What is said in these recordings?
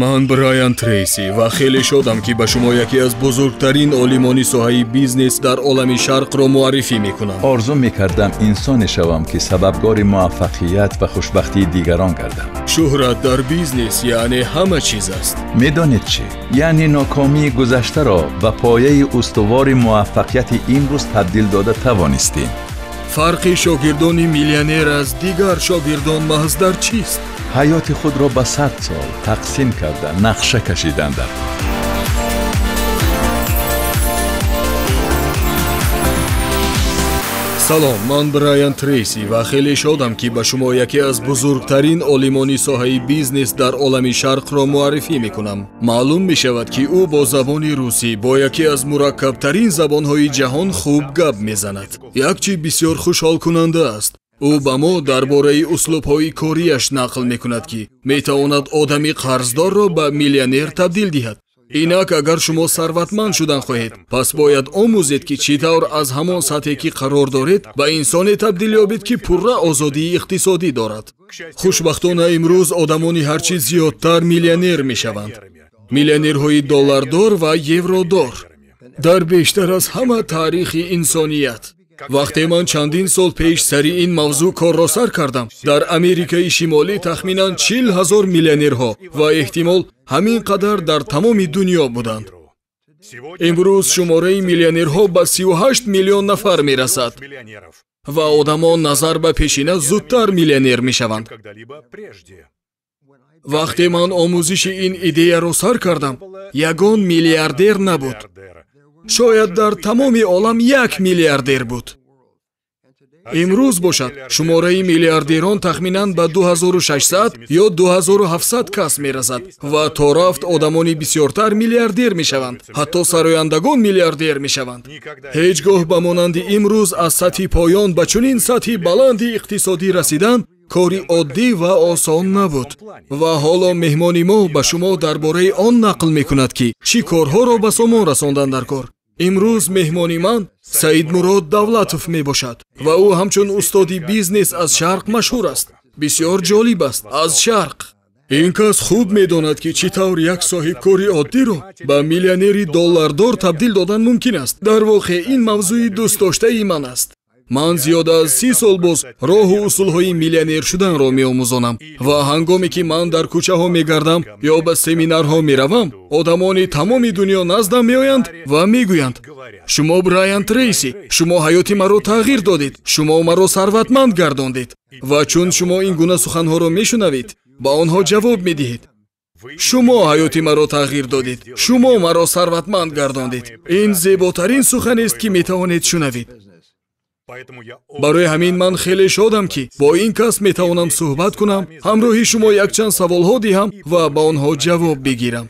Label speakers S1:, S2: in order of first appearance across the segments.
S1: من برایان تریسی و خیلی شدم که به شما یکی از بزرگترین علیمانی سوهای بیزنس در عالم شرق رو معرفی میکنم.
S2: آرزو میکردم انسان شوم که سببگار موفقیت و خوشبختی دیگران کردم.
S1: شهرت در بیزنس یعنی همه چیز است.
S2: میدانید چی؟ یعنی ناکامی گذشته را و پایه استوار موفقیت این روز تبدیل داده توانستیم.
S1: فرقی شاگردان میلیانیر از دیگر شاگردان محض در چیست؟
S2: حیات خود را به ست سال تقسیم
S1: کرده نقشه کشیدن салом ман брайан трейси ва хеле шодам ки ба шумо яке аз бузургтарин олимони соҳаи бизнес дар олами шарқро муаррифӣ мекунам маълум мешавад ки ӯ бо забони русӣ бо яке аз мураккабтарин забонҳои ҷаҳон хуб гап мезанад якчи бисёр хушҳолкунанда аст ӯ ба мо дар бораи услубҳои корияш нақл мекунад ки метавонад одами қарздорро ба миллионер табдил диҳад инак агар шумо сарватманд шудан хоҳед пас бояд омӯзед ки чӣ тавр аз ҳамон сатҳе ки қарор доред ба инсоне табдил ёбед ки пурра озодии иқтисодӣ дорад хушбахтона имрӯз одамони ҳарчӣ зиёдтар миллионер мешаванд миллионерҳои доллардор ва евродор дар бештар аз ҳама таърихи инсоният вақте ман чандин сол пеш сари ин мавзӯъ корро сар кардам дар америкаи шимолӣ тахминан чил ҳазор миллионерҳо ва эҳтимол ҳамин қадар дар тамоми дунё буданд имрӯз шумораи миллионерҳо ба 38 миллион нафар мерасад ва одамон назар ба пешина зудтар миллионер мешаванд вақте ман омӯзиши ин идеяро сар кардам ягон миллиардер набуд шояд дар тамоми олам як миллиардер буд имрӯз бошад шумораи миллиардерон тахминан ба 2600 ё 2700 кас мерасад ва то рафт одамони бисёртар миллиардер мешаванд ҳатто сарояндагон миллиардер мешаванд ҳеҷ гоҳ ба монанди имрӯз аз сатҳи поён ба чунин сатҳи баланди иқтисодӣ расидан кори оддӣ ва осон набуд ва ҳоло меҳмони мо ба шумо дар бораи он нақл мекунад ки чӣ корҳоро ба сомон расондан дар кор امروز مهمانی من سعید مراد دولتف می باشد و او همچون استادی بیزنس از شرق مشهور است. بسیار جالب است از شرق. این کس خوب می داند که چی طور یک صاحب کاری عادی رو به میلیونری دلاردار تبدیل دادن ممکن است. در واقع این موضوعی دوست داشته ای من است. ман зиёд аз си сол боз роҳу усулҳои миллионер шуданро меомӯзонам ва ҳангоме ки ман дар кӯчаҳо мегардам ё ба семинарҳо меравам одамони тамоми дуньё наздам меоянд ва мегӯянд шумо брайан трейси шумо ҳаёти маро тағйир додед шумо маро сарватманд гардондед ва чун шумо ин гуна суханҳоро мешунавед ба онҳо ҷавоб медиҳед шумо ҳаёти маро тағйир додед шумо маро сарватманд гардондед ин зеботарин суханест ки метавонед шунавед барои ҳамин ман хеле шодам ки бо ин кас метавонам суҳбат кунам ҳамроҳи шумо якчанд саволҳо диҳам ва ба онҳо ҷавоб бигирам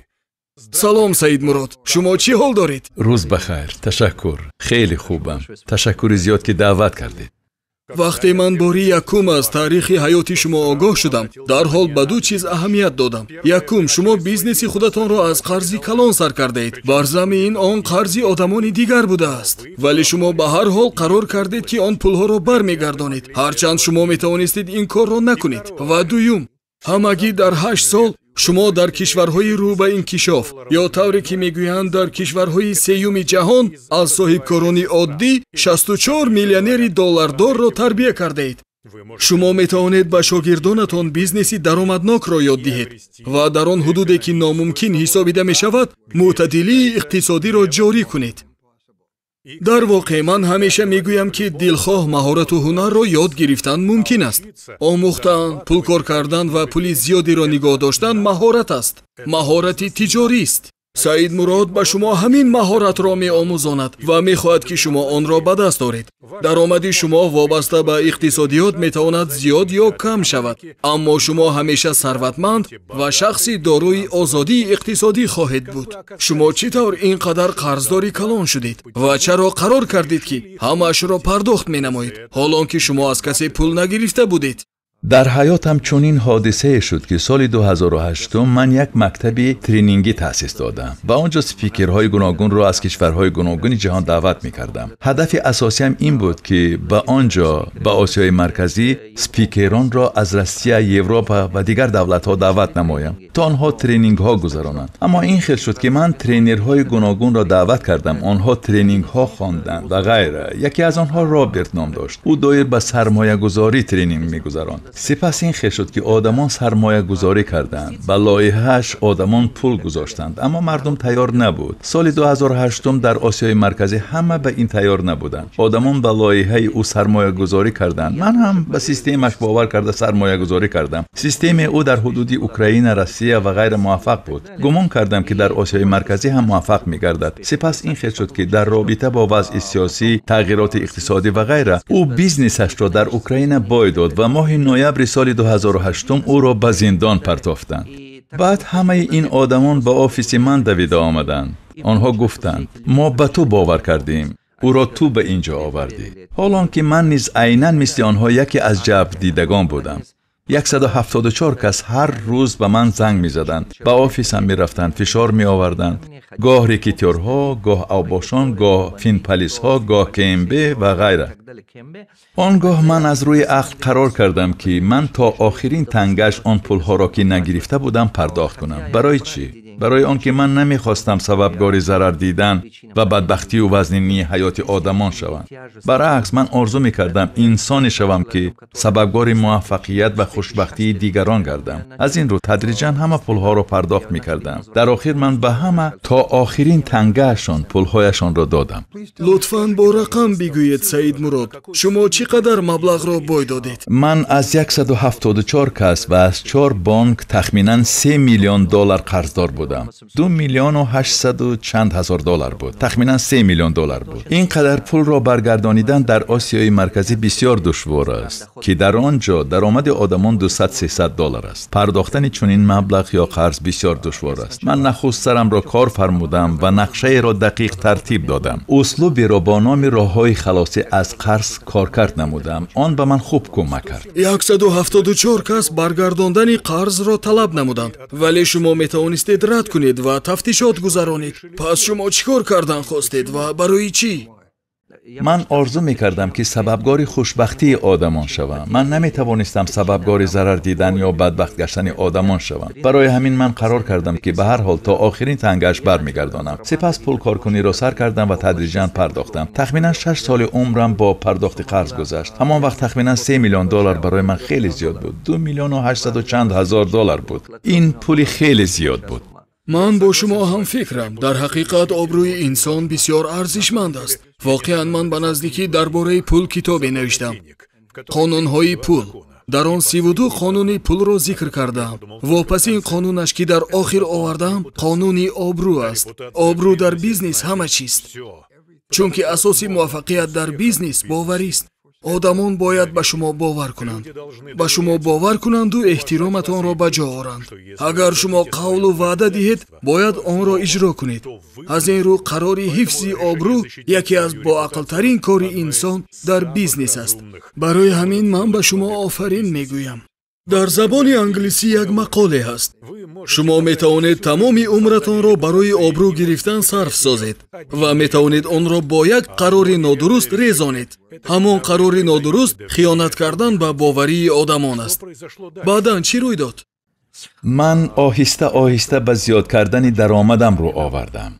S1: салом саид мурод шумо чӣ ҳол доред
S2: рӯз бахайр ташаккур хеле хубам ташаккури зиёд ки даъват кардед
S1: وقتی من باری یکم از تاریخ حیاتی شما آگاه شدم، در حال به دو چیز اهمیت دادم. یکوم شما بیزنسی خودتان را از قرضی کلان سر کرده اید. بر زمین آن قرضی آدمان دیگر بوده است. ولی شما به هر حال قرار کردید که آن رو را میگردانید. هرچند شما می این کار را نکنید. و دویم، همگی در هشت سال шумо дар кишварҳои рӯ ба инкишоф ё тавре ки мегӯянд дар кишварҳои сеюми ҷаҳон аз соҳибкорони оддӣ 64 миллионери доллардорро тарбия кардаед шумо метавонед ба шогирдонатон бизнеси даромаднокро ёд диҳед ва дар он ҳудуде ки номумкин ҳисобида мешавад мӯътадилии иқтисодиро ҷорӣ кунед در واقع من همیشه میگویم که دلخواه مهارت و هنر را یاد گرفتن ممکن است. آموختن، پول کار کردن و پول زیادی را نگاه داشتن مهارت است. مهارت تجاری است. سعید مراد به شما همین مهارت را می آموزاند و می خواهد که شما آن را به دست دارید. در شما وابسته به اقتصادیات می تواند زیاد یا کم شود. اما شما همیشه ثروتمند و شخصی داروی آزادی اقتصادی خواهد بود. شما چطور اینقدر قرضداری کلان شدید؟ و چرا قرار کردید که همه اش را پرداخت می نمایید؟ حالان که شما از کسی پول نگریفته بودید؟
S2: در حیاتم چنین حادثه شد که سال 2008 من یک مکتبی ترینینگی تأسیس دادم و آنجا سپیکرهای گوناگون را از کشورهای گوناگون جهان دعوت می کردم. هدف اساسیم این بود که به آنجا به آسیای مرکزی سپیکران را از روسیه، اروپا و دیگر ها دعوت نمایم تا آنها ترینینگ ها گذرانند. اما این خیل شد که من ترینرهای گوناگون را دعوت کردم. آنها ترینینگ ها خواندند و غیره. یکی از آنها رابرت نام داشت. او دایر به سرمایه گذاری ترینینگ سپس این خیلی شد که آدمان سرمایه گذاری کردند و هاش آدمان پول گذاشتند اما مردم تیار نبود سال 2008 در آسیای مرکزی همه به این تیار نبودند آدمان به لایحه او سرمایه گذاری کردند من هم به سیستمش باور کرده سرمایه گذاری کردم سیستم او در حدود اوکراین روسیه و غیر موفق بود گمان کردم که در آسیای مرکزی هم موفق میگردد سپس این خیلی شد که در رابطه با وضع سیاسی تغییرات اقتصادی و غیره او بیزنسش را در اوکراین بای داد و ماه نویبر سال 2008 او را به زندان پرتافتند. بعد همه این آدمان به آفیس من دویده آمدند. آنها گفتند ما به تو باور کردیم. او را تو به اینجا آوردی. حالان که من نیز اینن مثل آنها یکی از جب دیدگان بودم. 174 کس هر روز به من زنگ می زدند به آفیسم می رفتند فشار می آوردند گاه ریکیتورها گاه اوباشان گاه پلیس ها گاه کمبه و غیره آنگاه من از روی عقل قرار کردم که من تا آخرین تنگش آن ها را که نگرفته بودم پرداخت کنم برای چی برای آنکه من نمیخواستم سببگار ضرر دیدن و بدبختی و وزنینی حیات آدمان شوم برعکس من آرزو میکردم انسانی شوم که سببگار موفقیت و خوشبختی دیگران گردم از این رو تدریجا همه پولها رو پرداخت میکردم در آخر من به همه تا آخرین تنگهشان پولهایشان را دادم
S1: لطفا با رقم بگویید سعید مراد شما چقدر مبلغ را بای دادید
S2: من از 174 کس و از 4 بانک تخمینا 3 میلیون دلار قرضدار بودم دادم دو میلیون و هشتصد و چند هزار دلار بود تخمینا سه میلیون دلار بود اینقدر پول را برگردانیدن در آسیای مرکزی بسیار دشوار است که در آنجا درآمد آدمان 200 300 دلار است پرداختن چنین مبلغ یا قرض بسیار دشوار است من نخست سرم را کار فرمودم و نقشه را دقیق ترتیب دادم اسلوبی را با نام راههای خلاصی از قرض کرد نمودم آن به من خوب کمک کرد
S1: 174 کس برگرداندن قرض را طلب نمودند ولی شما میتوانستید کنید و تفتیشات گذرانید پس شما چیکار کردن خواستید و برای چی
S2: من آرزو می کردم که سببگار خوشبختی آدمان شوم. من نمی توانستم سببگار ضرر دیدن یا بدبخت گشتن آدمان شوم. برای همین من قرار کردم که به هر حال تا آخرین تنگش بر می سپس پول کارکنی را سر کردم و تدریجا پرداختم. تخمینا 6 سال عمرم با پرداخت قرض گذشت. همان وقت تخمینا 3 میلیون دلار برای من خیلی زیاد بود. 2 میلیون و 800 چند هزار دلار بود. این پولی خیلی زیاد بود.
S1: ман бо шумо ҳам фикрам дар ҳақиқат обрӯи инсон бисьёр арзишманд аст воқеан ман ба наздикӣ дар бораи пул китобе навиштам қонунҳои пул дар он сиву ду қонуни пулро зикр кардаам вопас ин қонунаш ки дар охир овардаам қонуни обрӯ аст обрӯ дар бизнес ҳама чист чунки асоси муваффақият дар бизнес боварист آدمان باید به شما باور کنند. به شما باور کنند و احترامتان را به جا اگر شما قول و وعده دهید، باید آن را اجرا کنید. از این رو قرار حفظی آبرو یکی از با ترین کار انسان در بیزنس است. برای همین من به شما آفرین میگویم. در زبان انگلیسی یک مقاله هست. شما می توانید تمام عمرتان را برای آبرو گرفتن صرف سازید و می توانید آن را با یک قرار نادرست ریزانید. همان قرار نادرست خیانت کردن به با باوری آدمان است. بعدا چی روی داد؟
S2: من آهسته آهسته به زیاد کردن در آمدم رو آوردم.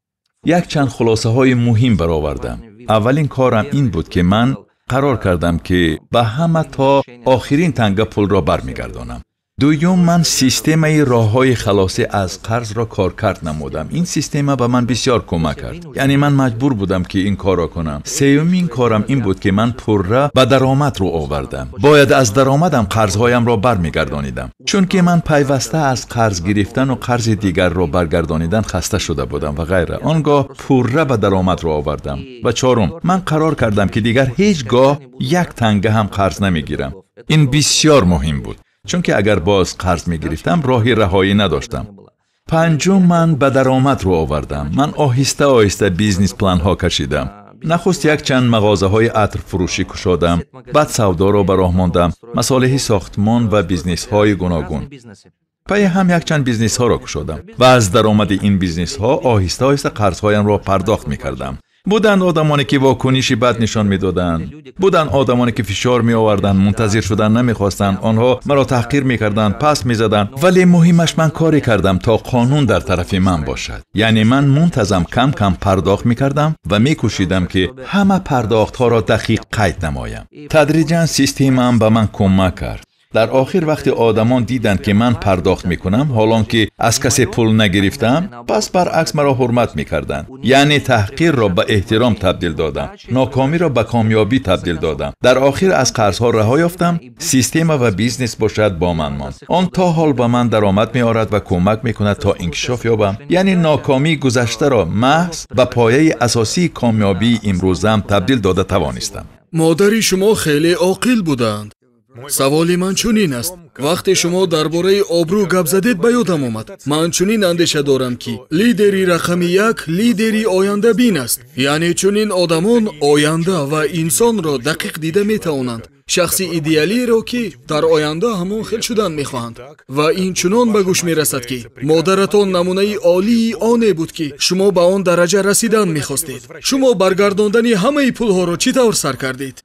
S2: یک چند خلاصه های مهم برآوردم. اولین کارم این بود که من قرار کردم که به همه تا آخرین تنگه پول را برمیگردانم دویم من سیستم راه های خلاصه از قرض را کار کرد نمودم این سیستم به من بسیار کمک کرد یعنی من مجبور بودم که این کار را کنم سیوم این کارم این بود که من پر را به درامت رو آوردم باید از درامتم قرضهایم را بر میگردانیدم چون که من پیوسته از قرض گرفتن و قرض دیگر را برگردانیدن خسته شده بودم و غیره آنگاه پر را به درامت رو آوردم و چهارم من قرار کردم که دیگر هیچگاه یک تنگه هم قرض نمیگیرم. این بسیار مهم بود. چون که اگر باز قرض می گرفتم راهی رهایی نداشتم پنجم من به درآمد رو آوردم من آهسته آهسته بیزنس پلان ها کشیدم نخست یک چند مغازه های عطر فروشی کشادم بعد سودا را به راه ماندم مصالح ساختمان و بیزنس های گوناگون پای هم یک چند بیزنس ها را کشادم و از درآمد این بیزنس ها آهسته آهسته قرض هایم را پرداخت می کردم بودن آدمانی که واکنشی بد نشان میدادند بودن آدمانی که فشار می آوردن منتظر شدن نمیخواستند آنها مرا تحقیر میکردند پس میزدند ولی مهمش من کاری کردم تا قانون در طرف من باشد یعنی من منتظم کم کم پرداخت میکردم و میکوشیدم که همه پرداخت ها را دقیق قید نمایم تدریجا سیستمم به من کمک کرد در آخر وقتی آدمان دیدند که من پرداخت کنم، حالان که از کسی پول نگرفتم پس برعکس مرا حرمت میکردند یعنی تحقیر را به احترام تبدیل دادم ناکامی را به کامیابی تبدیل دادم در آخر از ها رها یافتم سیستم و بیزنس باشد با من ماند آن تا حال به من درآمد می آرد و کمک میکند تا انکشاف یابم یعنی ناکامی گذشته را محض و پایه اساسی کامیابی امروزم تبدیل داده توانستم
S1: مادری شما خیلی عاقل بودند سوالی من چونین است وقتی شما درباره آبرو گب زدید به یادم آمد من چونین اندیشه دارم که لیدری رقم یک لیدری آینده بین است یعنی چونین آدمان آینده و انسان را دقیق دیده می توانند شخصی ایدیالی را که در آینده همون خیل شدن می و این چونان به گوش می که مادرتان نمونه عالی آنه بود که شما به آن درجه رسیدن می شما برگردندنی همه پول ها را چی طور سر کردید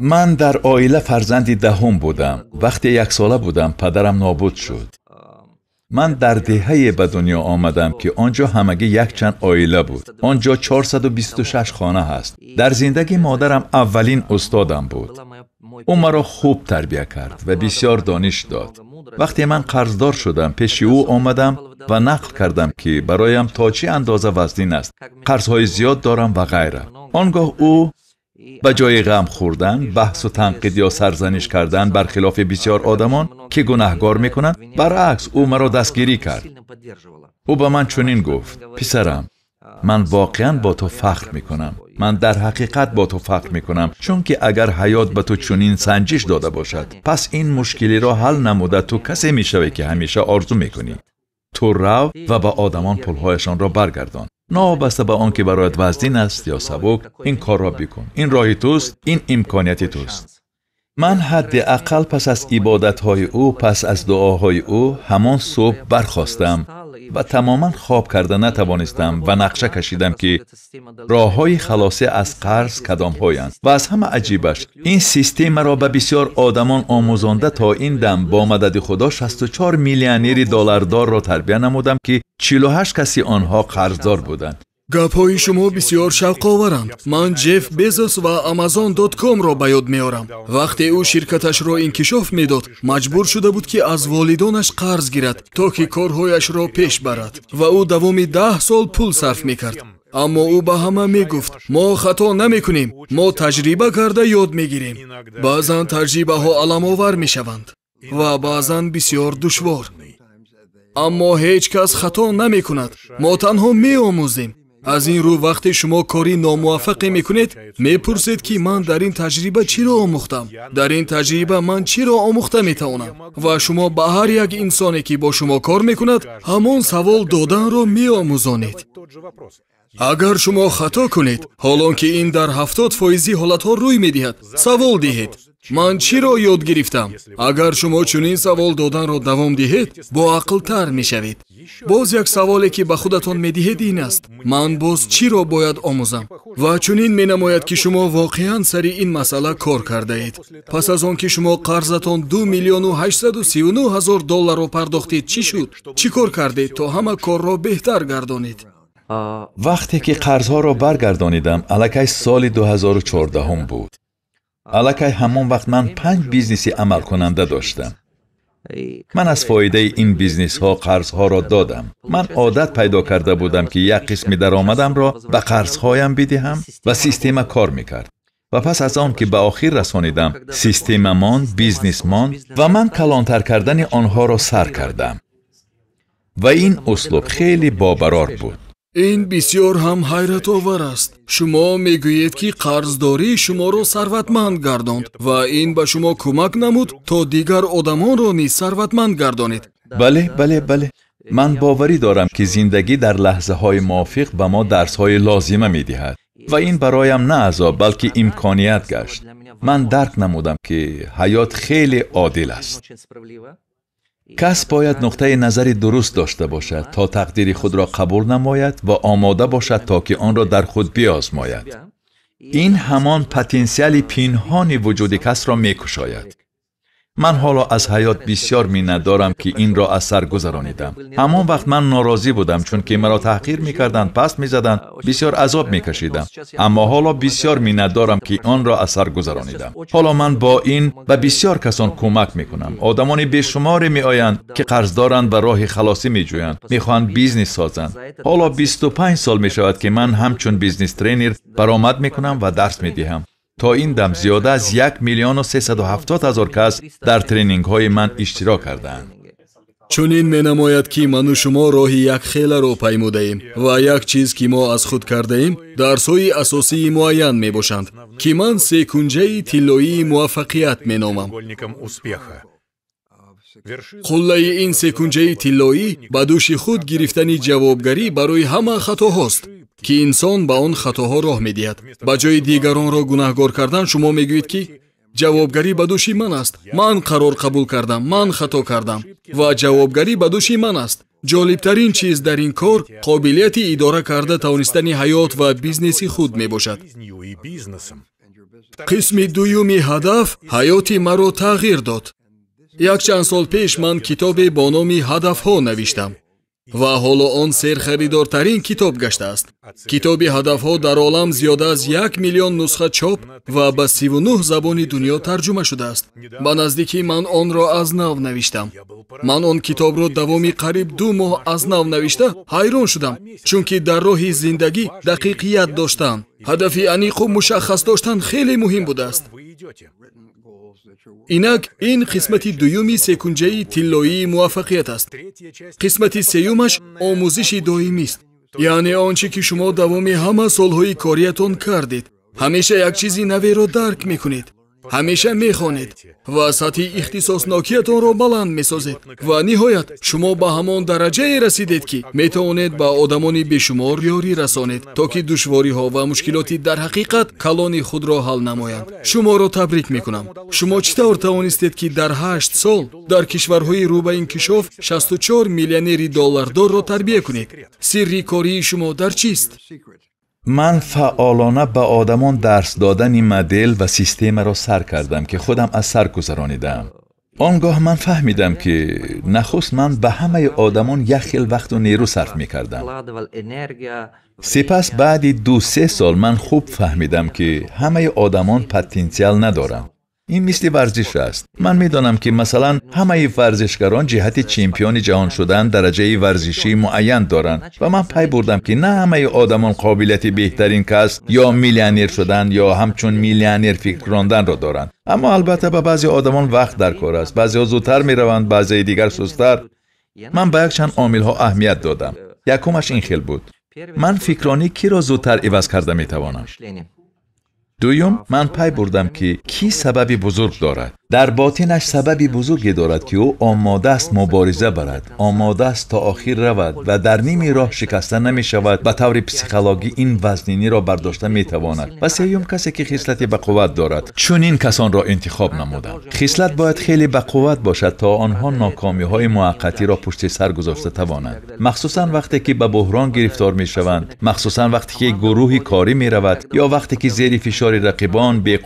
S2: من در آیله فرزندی دهم بودم وقتی یک ساله بودم پدرم نابود شد من در دهه به دنیا آمدم که آنجا همگی یک چند آیله بود آنجا 426 خانه هست در زندگی مادرم اولین استادم بود او مرا خوب تربیه کرد و بسیار دانش داد وقتی من قرضدار شدم پیش او آمدم و نقل کردم که برایم تا چی اندازه وزنین است قرضهای زیاد دارم و غیره آنگاه او و جای غم خوردن بحث و تنقید یا سرزنش کردن برخلاف بسیار آدمان که گناهگار میکنند برعکس او مرا دستگیری کرد او به من چنین گفت پسرم من واقعا با تو فخر میکنم من در حقیقت با تو فخر میکنم چون که اگر حیات به تو چنین سنجش داده باشد پس این مشکلی را حل نموده تو کسی میشوی که همیشه آرزو میکنی تو رو و به آدمان پلهایشان را برگردان نابسته به آنکه برایت وزنین است یا سبک این کار را بکن این راهی توست این امکانیتی توست من حد اقل پس از عبادت های او پس از دعاهای او همان صبح برخواستم و تماما خواب کرده نتوانستم و نقشه کشیدم که راه‌های خلاصه از قرض کدام هایند و از همه عجیبش این سیستم را به بسیار آدمان آموزانده تا این دم با مدد خدا 64 میلیونری دلار را تربیه نمودم که 48 کسی آنها قرضدار بودند
S1: гапҳои шумо бисёр шавқоваранд ман ҷефф безос ва амазон дотком-ро ба ёд меорам вақте ӯ ширкаташро инкишоф медод маҷбур шуда буд ки аз волидонаш қарз гирад то ки корҳояшро пеш барад ва ӯ давоми даҳ сол пул сарф мекард аммо ӯ ба ҳама мегуфт мо хато намекунем мо таҷриба карда ёд мегирем баъзан таҷрибаҳо аламовар мешаванд ва баъзан бисёр душвор аммо ҳеҷ кас хато намекунад мо танҳо меомӯзем از این رو وقتی شما کاری ناموفقی میکنید میپرسید که من در این تجربه چی رو آموختم در این تجربه من چی رو آموخته میتوانم و شما به هر یک انسانی که با شما کار میکند همون سوال دادن رو میآموزانید اگر شما خطا کنید حالان که این در هفتاد فایزی حالت ها روی میدهد، سوال دیهید من چی رو یاد گرفتم؟ اگر شما چونین سوال دادن رو دوام دیهید با عقل تر می شوید. боз як саволе ки ба худатон медиҳед ин аст ман боз чиро бояд омӯзам ва чунин менамояд ки шумо воқеан сари ин масъала кор кардаед пас аз он ки шумо қарзатон ду миллиону 839 ҳазор долларро пардохтед чӣ шуд чӣ кор кардед то ҳама корро беҳтар гардонед
S2: вақте ки қарзҳоро баргардонидам аллакай соли 2014 буд аллакай ҳамон вақт ман панҷ бизниси амалкунанда доштам من از فایده این بیزنس ها قرض ها را دادم من عادت پیدا کرده بودم که یک قسم درآمدم را به قرض هایم بدهم و سیستم کار میکرد و پس از آن که به آخر رسانیدم بیزنس من و من کلانتر کردن آنها را سر کردم و این اسلوب خیلی بابرار بود
S1: این بسیار هم حیرت آور است. شما میگویید که قرضداری شما را ثروتمند گرداند و این به شما کمک نمود تا دیگر آدمان را نیز ثروتمند گردانید.
S2: بله، بله، بله. من باوری دارم که زندگی در لحظه های موافق به ما درس های لازمه می دهد و این برایم نه عذاب بلکه امکانیت گشت. من درک نمودم که حیات خیلی عادل است. کس باید نقطه نظری درست داشته باشد تا تقدیر خود را قبول نماید و آماده باشد تا که آن را در خود بیازماید این همان پتانسیل پینهانی وجود کس را میکشاید من حالا از حیات بسیار مینت که این را از سر گذرانیدم همان وقت من ناراضی بودم چون که مرا تحقیر کردن، پست میزدند بسیار عذاب می‌کشیدم، اما حالا بسیار مینت که آن را از سر گذرانیدم حالا من با این و بسیار کسان کمک می‌کنم؛ آدمان بشماری می‌آیند که قرض دارند و راه خلاصی می‌جویند، می‌خواهند بیزنس سازند حالا 25 سال می‌شود که من همچون بیزنس ترینر برآمد میکنم و درس میدهم تا این دم زیاده از یک میلیون و هزار کس در ترینینگ های من اشتراک کردند.
S1: چون این می نماید که من و شما راهی یک خیلی را پیموده ایم و یک چیز که ما از خود کرده ایم درس های اساسی معین می باشند که من سیکنجه تیلوی موفقیت می نامم. қуллаи ин секунҷаи тиллоӣ ба дӯши худ гирифтани ҷавобгарӣ барои ҳама хатоҳост ки инсон ба он хатоҳо роҳ медиҳад ба ҷои дигаронро гунаҳгор кардан шумо мегӯед ки ҷавобгарӣ ба дӯши ман аст ман қарор қабул кардам ман хато кардам ва ҷавобгарӣ ба дӯши ман аст ҷолибтарин чиз дар ин кор қобилияти идора карда тавонистани ҳаёт ва бизнеси худ мебошад қисми дуюми ҳадаф ҳаёти маро тағйир дод якчанд сол пеш ман китобе бо номи ҳадафҳо навиштам ва ҳоло он серхаридортарин китоб гаштааст китоби ҳадафҳо дар олам зиёда аз як миллион нусха чоп ва ба сиву нӯҳ забони дунё тарҷума шудааст ба наздикӣ ман онро аз нав навиштам ман он китобро давоми қариб ду моҳ аз нав навишта ҳайрон шудам чунки дар роҳи зиндагӣ дақиқият доштан ҳадафи аниқу мушаххас доштан хеле муҳим будааст اینک این قسمت دویومی سکنجه تلویی موفقیت است. قسمت سیومش آموزش دویمی است. یعنی آنچه که شما دوام همه سالهای کاریتون کردید. همیشه یک چیزی نوی را درک میکنید. ҳамеша мехонед ва сатҳи ихтисоснокиятонро баланд месозед ва ниҳоят шумо ба ҳамон дараҷае расидед ки метавонед ба одамони бешумор ёрӣ расонед то ки душвориҳо ва мушкилоти дар ҳақиқат калони худро ҳал намоянд шуморо табрик мекунам шумо чӣ тавр тавонистед ки дар ҳашт сол дар кишварҳои рӯба инкишоф 64 миллионери доллардорро тарбия кунед сирри кории шумо дар чист
S2: من فعالانه به آدمان درس دادن این مدل و سیستم را سر کردم که خودم از سر گذرانیدم. آنگاه من فهمیدم که نخست من به همه آدمان یک خیل وقت و نیرو صرف می کردم. سپس بعدی دو سه سال من خوب فهمیدم که همه آدمان پتانسیل ندارم. این مثل ورزش است من میدانم که مثلا همه ورزشگران جهت چمپیون جهان شدن درجه ورزشی معین دارند و من پی بردم که نه همه آدمان قابلیت بهترین کس یا میلیانیر شدن یا همچون میلیانیر فکر راندن را دارند اما البته به بعضی آدمان وقت در کار است بعضی ها زودتر روند بعضی دیگر سستتر من به یک چند عامل ها اهمیت دادم یکمش این خیل بود من فکرانی کی را زودتر عوض کرده توانم. دویم من پی بردم که کی سببی بزرگ دارد در باطنش سببی بزرگی دارد که او آماده است مبارزه برد آماده است تا آخر رود و در نیمی راه شکسته نمی شود به طور این وزنینی را برداشته می تواند و سیوم کسی که خصلت به قوت دارد چون این کسان را انتخاب نمودم خصلت باید خیلی به قوت باشد تا آنها ناکامی های موقتی را پشت سر گذاشته توانند مخصوصا وقتی که به بحران گرفتار می شوند مخصوصا وقتی که گروهی کاری می رود یا وقتی که زیر فشار رقیبان به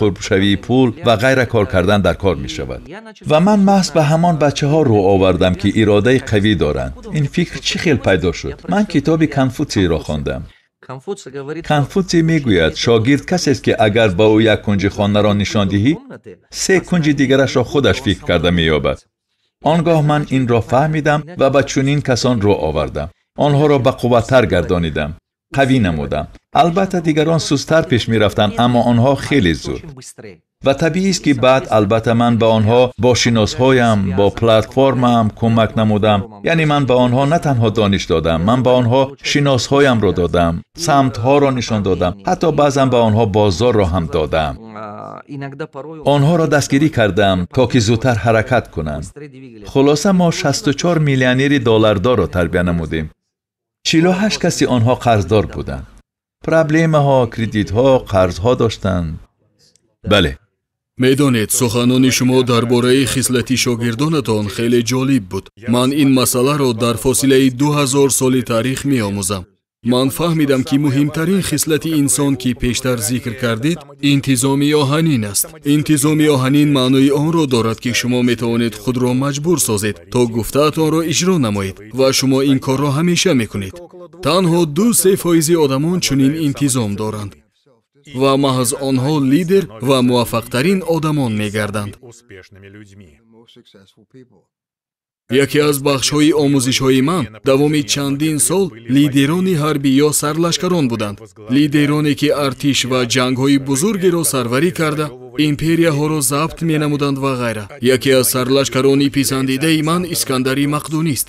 S2: پول و غیر کار کردن در کار می شود و من محض به همان بچه ها رو آوردم که اراده قوی دارند این فکر چی خیل پیدا شد من کتاب کنفوتی را خواندم کنفوتی میگوید شاگرد کسی است که اگر با او یک کنج خانه را نشان دهی سه کنج دیگرش را خودش فکر کرده مییابد آنگاه من این را فهمیدم و به چنین کسان رو آوردم آنها را به قوتتر گردانیدم قوی نمودم البته دیگران سوستر پیش می رفتن اما آنها خیلی زود و طبیعی است که بعد البته من به آنها با شناسهایم با پلتفرمم کمک نمودم یعنی من به آنها نه تنها دانش دادم من به آنها شناسهایم را دادم ها را نشان دادم حتی بعضا به آنها بازار را هم دادم آنها را دستگیری کردم تا که زودتر حرکت کنند خلاصه ما 64 میلیونری دلار را تربیت نمودیم 48 کسی آنها قرضدار بودند. پرابلم ها، کردیت ها، قرض ها داشتند. بله.
S1: میدانید سخنان شما درباره خصلتی شاگردانتان خیلی جالب بود. من این مسئله را در فاصله 2000 سال تاریخ می آموزم. من فهمیدم که مهمترین خصلت انسان که پیشتر ذکر کردید انتظام آهنین است انتظام آهنین معنی آن را دارد که شما می توانید خود را مجبور سازید تا گفته را اجرا نمایید و شما این کار را همیشه می کنید تنها دو سه فایزی آدمان چنین انتظام دارند و محض آنها لیدر و موفقترین آدمان می گردند яке аз бахшҳои омӯзишҳои ман давоми чандин сол лидерони ҳарбӣ ё сарлашкарон буданд лидероне ки артиш ва ҷангҳои бузургеро сарварӣ карда империяҳоро забт менамуданд ва ғайра яке аз сарлашкарони писандидаи ман искандари мақдунист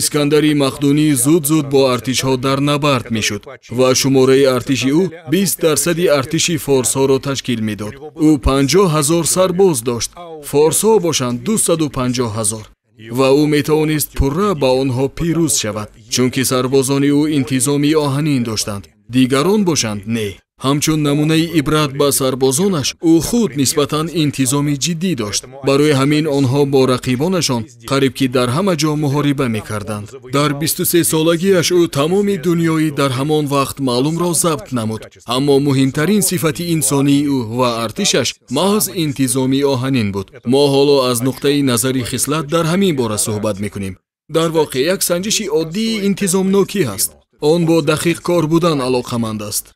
S1: искандари мақдунӣ зуд зуд бо артишҳо дар набард мешуд ва шумораи артиши ӯ бист дарсади артиши форсҳоро ташкил медод ӯ панҷоҳ ҳазор сарбоз дошт форсҳо бошанд дусаду панҷоҳ ҳазор و او می توانست پر را با آنها پیروز شود چون که سربازان او انتظامی آهنین داشتند دیگران باشند نه ҳамчун намунаи ибрат ба сарбозонаш ӯ худ нисбатан интизоми ҷиддӣ дошт барои ҳамин онҳо бо рақибонашон қариб ки дар ҳама ҷо муҳориба мекарданд дар бистусесолагиаш ӯ тамоми дуньёӣ дар ҳамон вақт маълумро забт намуд аммо муҳимтарин сифати инсонии ӯ ва артишаш маҳз интизоми оҳанин буд мо ҳоло аз нуқтаи назари хислат дар ҳамин бора суҳбат мекунем дар воқеъ як санҷиши оддии интизомнокӣ ҳаст он бо дақиқ кор будан алоқаманд аст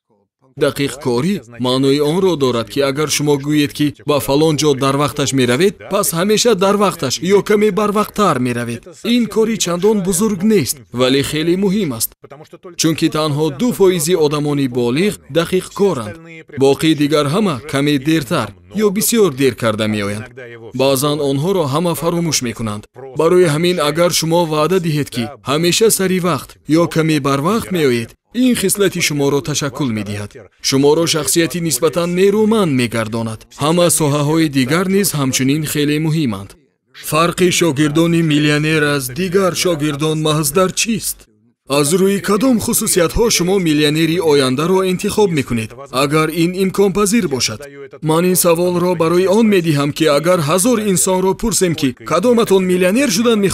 S1: دقیق کاری معنی آن را دارد که اگر شما گویید که با فلان جا در وقتش می روید پس همیشه در وقتش یا کمی بر وقت تر می روید این کاری چندان بزرگ نیست ولی خیلی مهم است چون که تنها دو فایزی آدمانی بالیغ دقیق کارند باقی دیگر همه کمی دیرتر یا بسیار دیر کرده می آیند بعضا آنها را همه فراموش می برای همین اگر شما وعده دیهید که همیشه سری وقت یا کمی بر وقت می این خصلتی شما را تشکل می شما را شخصیتی نسبتاً نیرومند می گرداند. همه سوحه های دیگر نیز همچنین خیلی مهمند. فرق شاگردان میلیونر از دیگر شاگردان محض در چیست؟ از روی کدام خصوصیت ها شما میلیونری آینده را انتخاب می کنید اگر این امکان پذیر باشد من این سوال را برای آن می که اگر هزار انسان را پرسیم که کدامتان میلیونر شدن می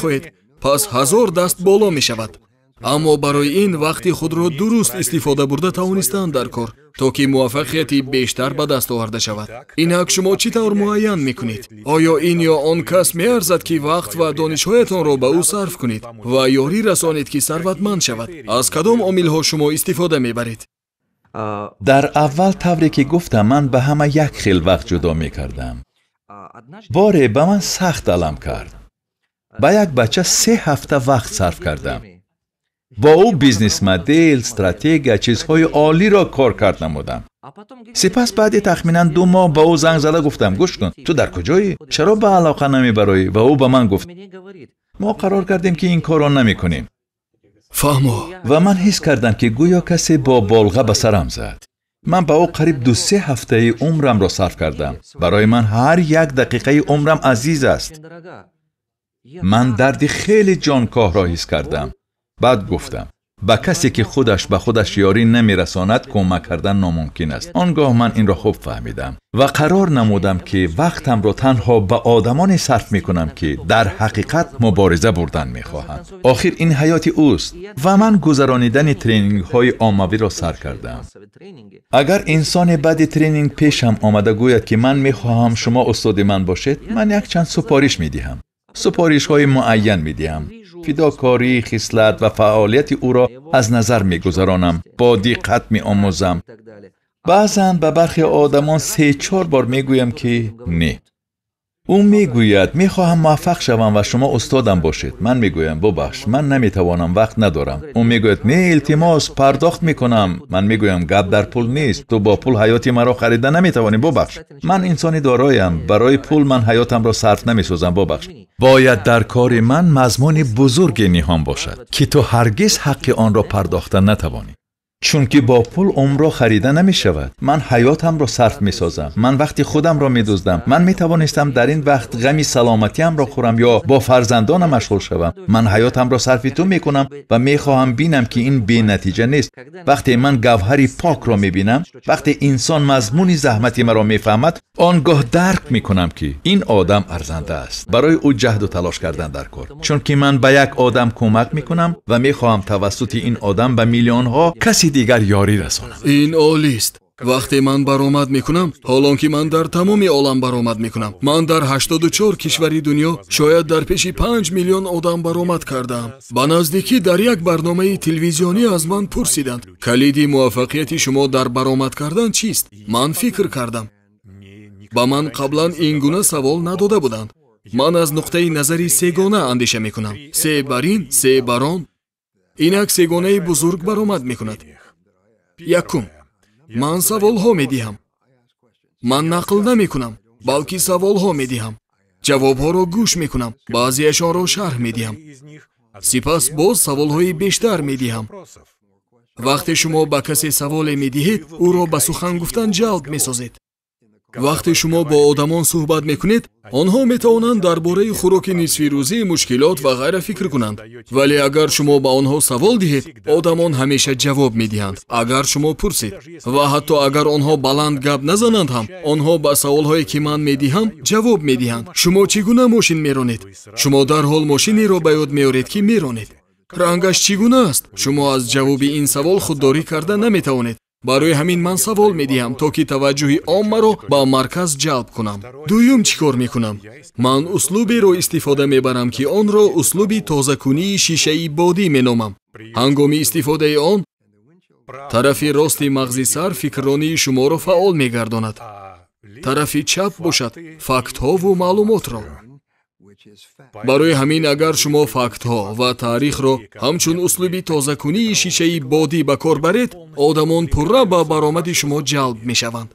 S1: پس هزار دست بالا می شود اما برای این وقتی خود را درست استفاده برده توانستان در کار تا که موفقیتی بیشتر به دست آورده شود این حق شما چی طور معین میکنید آیا این یا آن کس میارزد که وقت و دانشهایتان را به او صرف کنید و یاری رسانید که ثروتمند شود از کدام عامل ها شما استفاده میبرید
S2: در اول طوری که گفتم من به همه یک خیل وقت جدا میکردم باره به من سخت علم کرد به یک بچه سه هفته وقت صرف کردم با او بیزنس مدل، استراتژی چیزهای عالی را کار کرد نمودم. سپس بعد تخمینا دو ماه با او زنگ زده گفتم گوش کن تو در کجایی؟ چرا به علاقه نمی و او به من گفت ما قرار کردیم که این کار را نمی کنیم. فهمو و من حس کردم که گویا کسی با بالغه به سرم زد. من با او قریب دو سه هفته عمرم را صرف کردم. برای من هر یک دقیقه عمرم عزیز است. من درد خیلی جانکاه را حس کردم. بعد گفتم به کسی که خودش به خودش یاری نمیرساند کمک کردن ناممکن است آنگاه من این را خوب فهمیدم و قرار نمودم که وقتم را تنها به آدمانی صرف می کنم که در حقیقت مبارزه بردن می خواهند آخر این حیات اوست و من گذرانیدن ترینینگ های آموی را سر کردم اگر انسان بعد ترینینگ پیشم آمده گوید که من می خواهم شما استاد من باشید من یک چند سپارش می دیم سپارش های معین می فداکاری خصلت و فعالیت او را از نظر میگذرانم با دقت می‌آموزم. بعضا به برخی آدمان سه چهار بار میگویم که نه او میگوید میخواهم موفق شوم و شما استادم باشید من میگویم ببخش من نمیتوانم وقت ندارم او میگوید نه التماس پرداخت میکنم من میگویم گپ در پول نیست تو با پول حیاتی مرا خریده نمیتوانی ببخش من انسانی دارایم برای پول من حیاتم را صرف نمیسازم ببخش باید در کار من مضمون بزرگ نهان باشد که تو هرگز حق آن را پرداخت نتوانی چونکه با پول عمر را خریده نمی شود من حیاتم را صرف می سازم من وقتی خودم را می دوزدم من می توانستم در این وقت غمی سلامتیم را خورم یا با فرزندانم مشغول شوم من حیاتم را صرف تو می کنم و می خواهم بینم که این بی نتیجه نیست وقتی من گوهری پاک را می بینم وقتی انسان مزمونی زحمتی مرا می فهمد آنگاه درک می کنم که این آدم ارزنده است برای او جهد و تلاش کردن در کار که من به یک آدم کمک می کنم و می خواهم توسط این آدم به میلیون ها کسی دیگر یاری رسانم
S1: این اولیست وقتی من برآمد میکنم حالان که من در تمامی عالم برآمد میکنم من در 84 کشوری دنیا شاید در پیش 5 میلیون آدم برآمد کردم با نزدیکی در یک برنامه تلویزیونی از من پرسیدند کلیدی موفقیت شما در برآمد کردن چیست من فکر کردم با من قبلا این گونه سوال نداده بودند من از نقطه نظری سگانه اندیشه میکنم سه برین سه بران اینک سگانه بزرگ برآمد میکند якум ман саволҳо медиҳам ман нақл намекунам балки саволҳо медиҳам ҷавобҳоро гӯш мекунам баъзеашонро шарҳ медиҳам сипас боз саволҳои бештар медиҳам вақте шумо ба касе саволе медиҳед ӯро ба сухан гуфтан ҷалб месозед вақте шумо бо одамон суҳбат мекунед онҳо метавонанд дар бораи хӯроки нисфирӯзӣ мушкилот ва ғайра фикр кунанд вале агар шумо ба онҳо савол диҳед одамон ҳамеша ҷавоб медиҳанд агар шумо пурсед ва ҳатто агар онҳо баланд гап назананд ҳам онҳо ба саволҳое ки ман медиҳам ҷавоб медиҳанд шумо чӣ гуна мошин меронед шумо дарҳол мошинеро ба ёд меоред ки меронед рангаш чӣ гуна аст шумо аз ҷавоби ин савол худдорӣ карда наметавонед барои ҳамин ман савол медиҳам то ки таваҷҷӯҳи оммаро ба марказ ҷалб кунам дуюм чӣ кор мекунам ман услуберо истифода мебарам ки онро услуби тозакунии шишаи бодӣ меномам ҳангоми истифодаи он тарафи рости мағзи сар фикрронии шуморо фаъол мегардонад тарафи чап бошад фактҳову маълумотро барои ҳамин агар шумо фактҳо ва таърихро ҳамчун услуби тозакунии шишаи бодӣ ба кор баред одамон пурра ба баромади шумо ҷалб мешаванд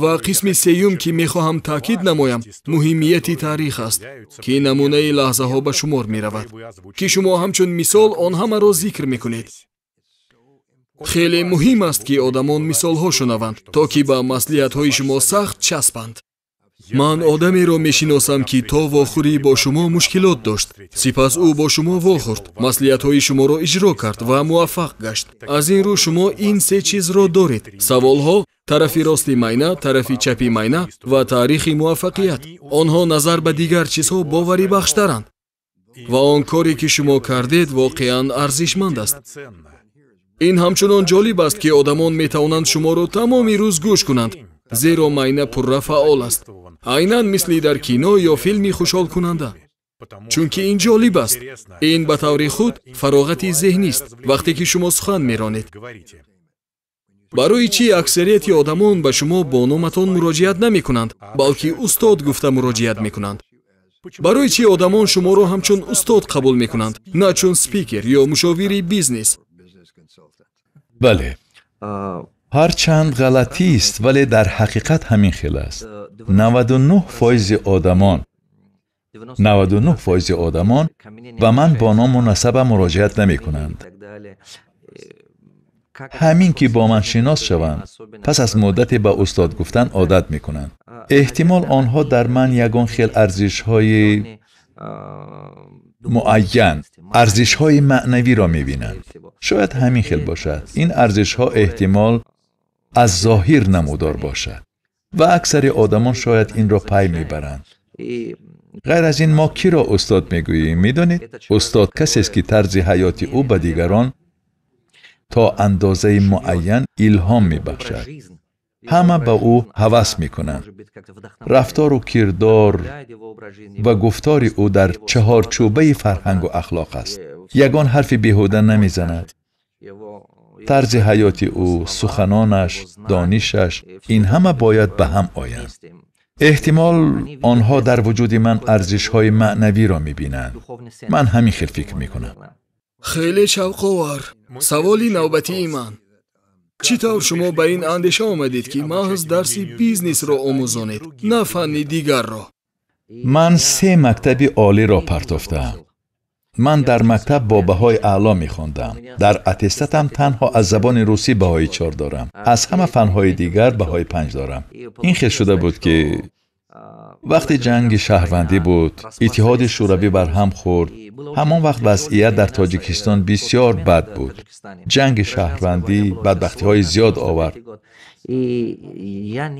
S1: ва қисми сеюм ки мехоҳам таъкид намоям муҳимияти таърих аст ки намунаи лаҳзаҳо ба шумор меравад ки шумо ҳамчун мисол он ҳамаро зикр мекунед хеле муҳим аст ки одамон мисолҳо шунаванд то ки ба маслиҳатҳои шумо сахт часпанд ман одамеро мешиносам ки то вохӯрӣ бо шумо мушкилот дошт сипас ӯ бо шумо вохӯрд маслиҳатҳои шуморо иҷро кард ва муваффақ гашт аз ин рӯ шумо ин се чизро доред саволҳо тарафи рости майна тарафи чапи майна ва таърихи муваффақият онҳо назар ба дигар чизҳо боварӣ бахштаранд ва он коре ки шумо кардед воқеан арзишманд аст ин ҳамчунон ҷолиб аст ки одамон метавонанд шуморо тамоми рӯз гӯш кунанд زیرا ماینا پر رفعال است. اینان مثلی در کینو یا فیلمی خوشحال کننده. چونکه این جالب است. این به طور خود فراغتی ذهنی است وقتی که شما سخن می رانید. برای چی اکثریت آدمان به شما با نومتان مراجیت نمی کنند بلکه استاد گفته مراجیت می کنند. برای چی آدمان شما رو همچون استاد قبول می کنند نه چون سپیکر یا مشاوری بیزنیس.
S2: بله. هرچند غلطی است ولی در حقیقت همین خیل است. 99 فایز آدمان 99 فایز آدمان و من با نام و نسبه مراجعت نمی کنند. همین که با من شناس شوند پس از مدتی به استاد گفتن عادت می‌کنند. احتمال آنها در من یگان خیل ارزش های معین ارزش های معنوی را می شاید همین خیل باشد. این ارزش ها احتمال از ظاهر نمودار باشد و اکثر آدمان شاید این را پی میبرند غیر از این ما کی را استاد میگوییم میدانید استاد کسی است که طرز حیات او به دیگران تا اندازه معین الهام میبخشد همه به او هوس میکنند رفتار و کردار و گفتار او در چهارچوبه فرهنگ و اخلاق است یگان حرف بیهوده نمیزند طرز حیات او، سخنانش، دانشش، این همه باید به هم آیند. احتمال آنها در وجود من ارزش های معنوی را می بینند. من همین فکر می کنم.
S1: خیلی شوقوار سوالی نوبتی من. چی تا شما به این اندشه آمدید که محض درسی بیزنس را اموزانید، نه فنی دیگر را؟
S2: من سه مکتب عالی را پرتفتم. من در مکتب با بهای اعلا می خوندم. در اتستتم تنها از زبان روسی بهای چار دارم. از همه فنهای دیگر بهای پنج دارم. این خیلی شده بود که وقتی جنگ شهروندی بود، اتحاد شوروی بر هم خورد، همان وقت وضعیت در تاجیکستان بسیار بد بود. جنگ شهروندی بدبختی های زیاد آورد.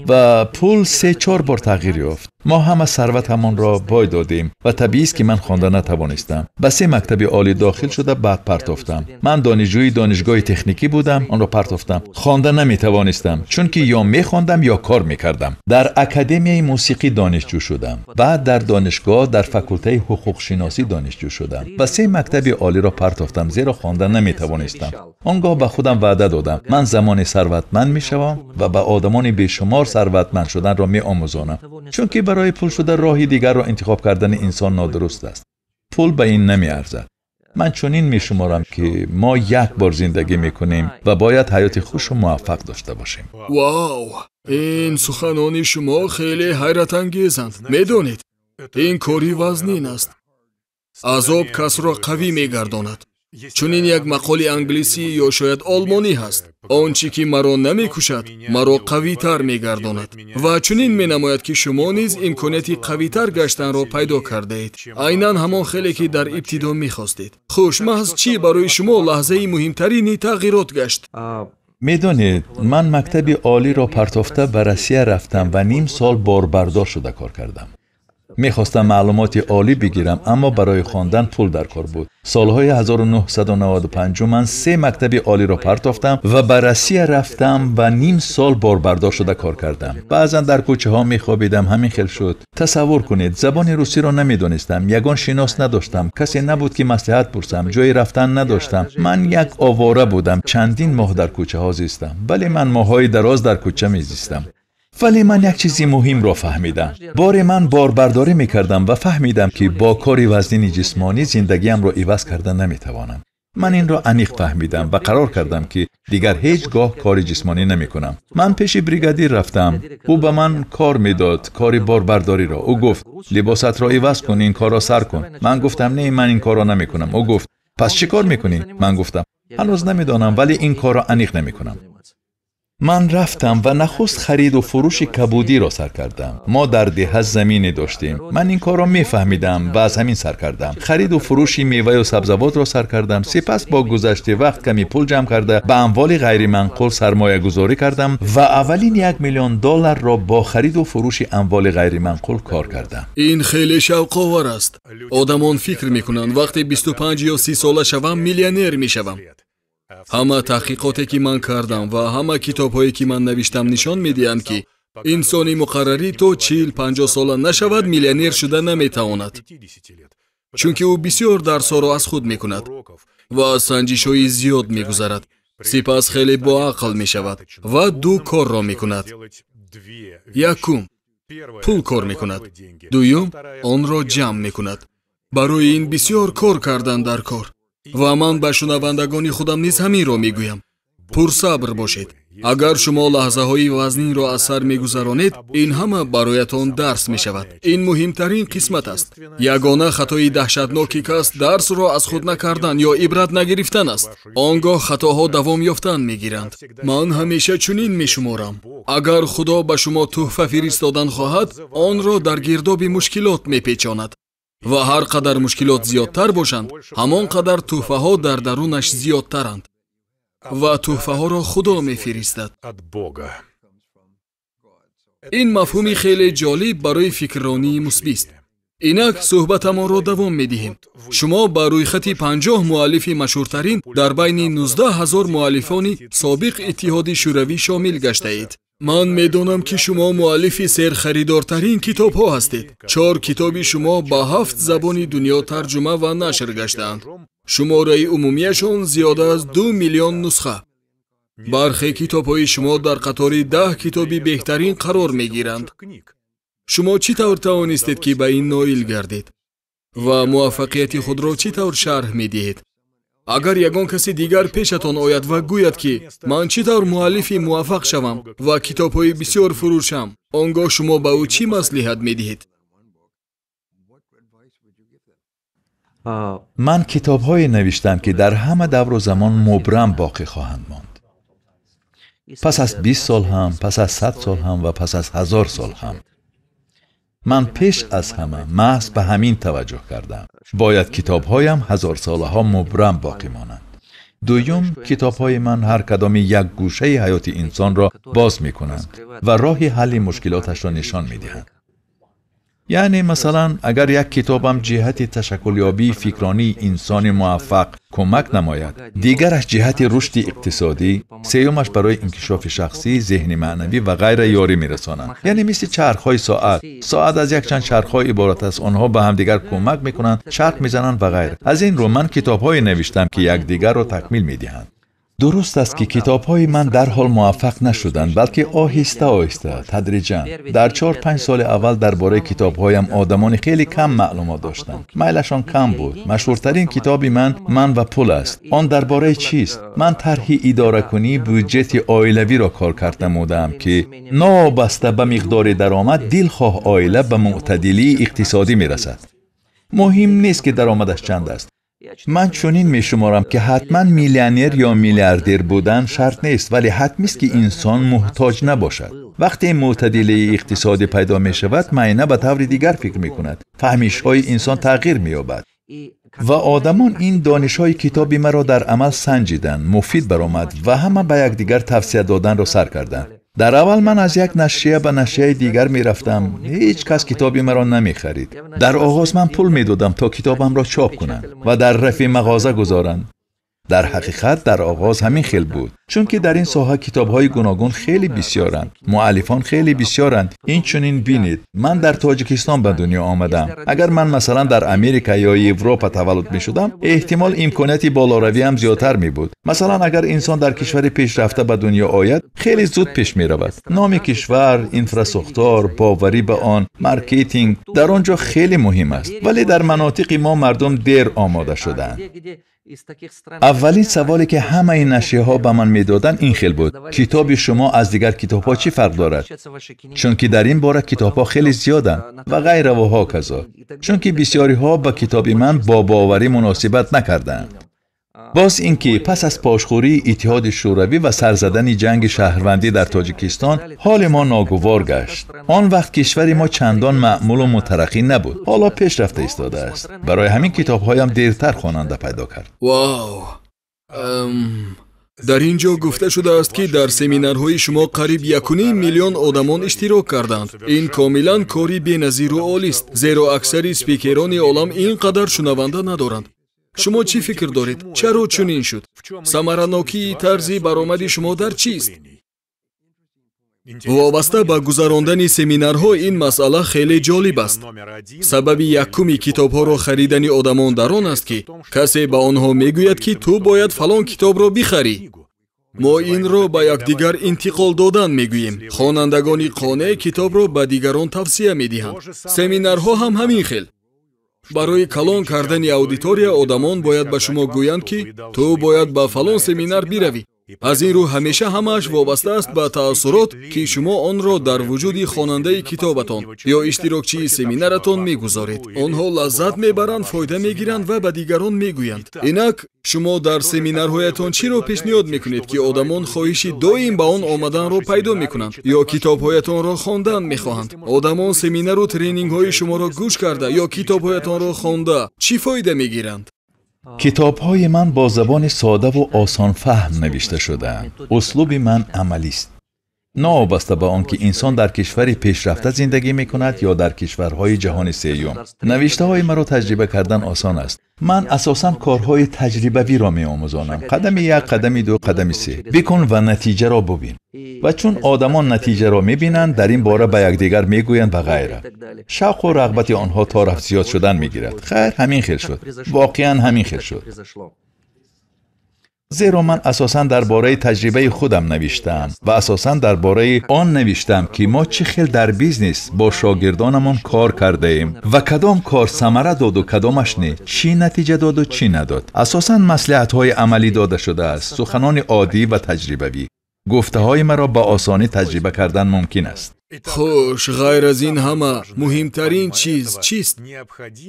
S2: و پول سه چهار بار تغییر یافت ما همه ثروت همان را بای دادیم و طبیعی است که من خوانده نتوانستم به سه مکتب عالی داخل شده بعد پرتافتم من دانشجوی دانشگاه تکنیکی بودم آن را پرتافتم خوانده نمیتوانستم چون که یا میخواندم یا کار میکردم در اکادمی موسیقی دانشجو شدم بعد در دانشگاه در فکلته حقوق شناسی دانشجو شدم و سه مکتب عالی را پرتافتم زیرا خوانده توانستم. آنگاه به خودم وعده دادم من زمان ثروتمند میشوم و به آدمان بیشمار ثروتمند شدن را می آموزانم چون که برای پول شده راهی دیگر را انتخاب کردن انسان نادرست است پول به این نمی ارزد من چنین می شمارم که ما یک بار زندگی می کنیم و باید حیات خوش و موفق داشته باشیم
S1: واو این سخنانی شما خیلی حیرت انگیزند می دونید این کاری وزنین است عذاب کس را قوی می گرداند چون این یک مقال انگلیسی یا شاید آلمانی هست. چی که مرا نمی کشد مرا قوی تر می گرداند. و چون این می نماید که شما نیز امکانیتی قوی تر گشتن را پیدا کرده اید. اینان همان خیلی که در ابتدا می خواستید. خوش محض چی برای شما لحظه مهمتری نی تغییرات گشت؟
S2: میدانید من مکتب عالی را پرتافته به روسیه رفتم و نیم سال باربردار شده کار کردم. میخواستم معلومات عالی بگیرم اما برای خواندن پول در کار بود سالهای 1995 من سه مکتب عالی را پرتافتم و به روسیه رفتم و نیم سال باربردار شده کار کردم بعضا در کوچه ها میخوابیدم همین خل شد تصور کنید زبان روسی را نمیدونستم یگان شناس نداشتم کسی نبود که مسلحت پرسم جایی رفتن نداشتم من یک آواره بودم چندین ماه در کوچه ها زیستم ولی من های دراز در کوچه میزیستم ولی من یک چیزی مهم را فهمیدم بار من باربرداری میکردم و فهمیدم که با کاری وزنین جسمانی زندگیم را عوض کردن نمیتوانم من این را انیق فهمیدم و قرار کردم که دیگر هیچگاه کار جسمانی نمی کنم. من پیش بریگادیر رفتم. او به من کار میداد، کار باربرداری را. او گفت: لباست را عوض کن، این کار را سر کن. من گفتم: نه، من این کار را نمی کنم. او گفت: پس چیکار کار من گفتم: هنوز نمیدانم ولی این کار را انیق نمی کنم. من رفتم و نخست خرید و فروش کبودی را سر کردم ما در دهه زمینی داشتیم من این کار را می فهمیدم و از همین سر کردم خرید و فروش میوه و سبزوات را سر کردم سپس با گذشت وقت کمی پول جمع کرده به اموال غیر منقل سرمایه گذاری کردم و اولین یک میلیون دلار را با خرید و فروش اموال غیر منقل کار کردم
S1: این خیلی شوقاور است آدمان فکر می کنند وقتی 25 یا 30 ساله شوم میلیونر می شوم همه تحقیقاتی که من کردم و هم کتابهایی که من نوشتم نشان می دیم که انسانی مقرری تو چیل پنجا سال نشود میلیانیر شده نمی چون که او بسیار در سر از خود می کند و های زیاد می گذارد. سپس خیلی با عقل می شود و دو کار را می کند. یکم پول کار می کند. دویم آن را جمع می کند. برای این بسیار کار کردن در کار. و من به شنواندگانی خودم نیز همین را میگویم. پر صبر باشید. اگر شما لحظه های وزنی را اثر میگذارانید، این همه برایتان درس میشود. این مهمترین قسمت است. یگانه خطای دهشتناکی که درس را از خود نکردن یا عبرت نگریفتن است. آنگاه خطاها دوام یافتن میگیرند. من همیشه چونین میشمارم. اگر خدا به شما توفه فریست خواهد، آن را در گیرداب مشکلات میپیچاند. و هر قدر مشکلات زیادتر باشند همان قدر توفه ها در درونش زیادترند و توفه ها را خدا می فیرستد. این مفهومی خیلی جالب برای فکرانی مصبی است. اینک صحبت ما را دوام می دهیم. شما بر روی خط پنجاه معالف مشهورترین در بین 19 هزار معالفانی سابق اتحاد شوروی شامل گشته اید. من می دونم که شما معلیفی سر خریدارترین کتاب ها هستید. چار کتابی شما به هفت زبانی دنیا ترجمه و نشر گشتند. شماره عمومیشون زیاده از دو میلیون نسخه. برخی کتاب های شما در قطار ده کتابی بهترین قرار می گیرند. شما چی طور توانستید که به این نایل گردید؟ و موفقیت خود را چی طور شرح می اگر یگان کسی دیگر پیشتان آید و گوید که من چی طور موفق شوم و کتاب های بسیار فروشم آنگاه شما به او چی مسلحت می دهید؟
S2: من کتاب های نوشتم که در همه دور و زمان مبرم باقی خواهند ماند پس از 20 سال هم، پس از 100 سال هم و پس از هزار سال هم من پیش از همه محض به همین توجه کردم باید کتاب هایم هزار ساله ها مبرم باقی مانند دویم کتاب های من هر کدام یک گوشه حیات انسان را باز می کنند و راه حل مشکلاتش را نشان می دهند یعنی مثلا اگر یک کتابم جهت تشکلیابی فکرانی انسان موفق کمک نماید دیگرش جهت رشد اقتصادی سیومش برای انکشاف شخصی ذهن معنوی و غیر یاری میرسانند یعنی مثل های ساعت ساعت از یک چند های عبارت است آنها به همدیگر کمک میکنند چرخ میزنند و غیر از این رو من های نوشتم که یک دیگر را تکمیل میدهند درست است که کتاب من در حال موفق نشدند بلکه آهسته آهسته تدریجاً. در چهار پنج سال اول درباره کتاب هایم آدمان خیلی کم معلومات داشتند میلشان کم بود مشهورترین کتابی من من و پول است آن درباره چیست من طرح اداره کنی بودجت آیلوی را کار کرده مودم که نابسته به مقدار درآمد دلخواه آیله به معتدلی اقتصادی میرسد مهم نیست که درآمدش چند است من چنین شمارم که حتما میلیونر یا میلیاردر بودن شرط نیست ولی حتمی است که انسان محتاج نباشد وقتی معتدله اقتصادی پیدا می شود معینه به طور دیگر فکر می کند فهمیش های انسان تغییر می یابد و آدمان این دانش های کتابی مرا در عمل سنجیدند مفید برآمد و همه به یکدیگر توصیه دادن را سر کردند در اول من از یک نشریه به نشریه دیگر می رفتم. هیچ کس کتابی مرا نمی خرید. در آغاز من پول می دادم تا کتابم را چاپ کنند و در رفی مغازه گذارند. در حقیقت در آغاز همین خیل بود چون که در این ساحه کتاب های گوناگون خیلی بسیارند مؤلفان خیلی بسیارند این چنین بینید من در تاجیکستان به دنیا آمدم اگر من مثلا در امریکا یا اروپا تولد می شدم احتمال امکانیت روی هم زیادتر می بود مثلا اگر انسان در کشور پیشرفته به دنیا آید خیلی زود پیش می رود نام کشور انفراساختار باوری به با آن مارکتینگ در آنجا خیلی مهم است ولی در مناطق ما مردم دیر آماده شدند اولین سوالی که همه این نشریه ها به من میدادن این خیل بود کتاب شما از دیگر کتاب چی فرق دارد چون که در این باره کتاب ها خیلی زیادن و غیر و ها کذا چون که بسیاری ها به کتاب من با باوری مناسبت نکردند باز اینکه پس از پاشخوری اتحاد شوروی و سرزدن جنگ شهروندی در تاجیکستان حال ما ناگوار گشت آن وقت کشور ما چندان معمول و مترقی نبود حالا پیش رفته ایستاده است برای همین کتابهایم دیرتر خواننده پیدا کرد
S1: واو ام... در اینجا گفته شده است که در سمینارهای شما قریب یکونی میلیون آدمان اشتراک کردند این کاملا کاری بینظیر و عالی است زیرا اکثری سپیکران عالم اینقدر شنونده ندارند شما چی فکر دارید؟ چرا چنین شد؟ سمرناکی ترزی برامدی شما در چیست؟ وابسته با گزاراندن سمینارها این مسئله خیلی جالب است. سبب یکمی کتاب ها رو خریدنی آدمان دران است که کسی به آنها میگوید که تو باید فلان کتاب رو بخری. ما این رو به یک دیگر انتقال دادن میگوییم. خانندگانی قانه کتاب رو با دیگران توصیه میدهند. سمینار هم همین خیل. барои калон кардани аудитория одамон бояд ба шумо гӯянд ки ту бояд ба фалон семинар биравӣ از این رو همیشه همش وابسته است به تأثیرات که شما آن را در وجود خواننده کتابتان یا اشتراکچی سمینارتان میگذارید آنها لذت میبرند فایده میگیرند و به دیگران میگویند اینک شما در سمینارهایتان چی را نیاد میکنید که آدمان خویشی دائم به آن آمدن را پیدا میکنند یا کتابهایتان را خواندن میخواهند آدمان سمینار و ترینینگ های شما را گوش کرده یا کتابهایتان رو خوانده چی فایده میگیرند
S2: کتاب های من با زبان ساده و آسان فهم نوشته شده. اسلوب من عملی است. نوابسته به آنکه انسان در کشوری پیشرفته زندگی می کند یا در کشورهای جهان سیوم نوشته های مرا تجربه کردن آسان است من اساسا کارهای تجربوی را می آموزانم قدم یک قدم دو قدم سه بکن و نتیجه را ببین و چون آدمان نتیجه را می بینند در این باره به یکدیگر می گویند و غیره شوق و رغبت آنها تا زیاد شدن می گیرد خیر همین خیر شد واقعا همین خیر شد زیرا من اساسا درباره تجربه خودم نوشتم و اساسا درباره آن نوشتم که ما چه خیل در بیزنس با شاگردانمون کار کرده ایم و کدام کار ثمره داد و کدامش نه چی نتیجه داد و چی نداد اساسا مسلحت های عملی داده شده است سخنان عادی و تجربوی گفته های مرا به آسانی تجربه کردن ممکن است
S1: خوش غیر از این همه مهمترین چیز چیست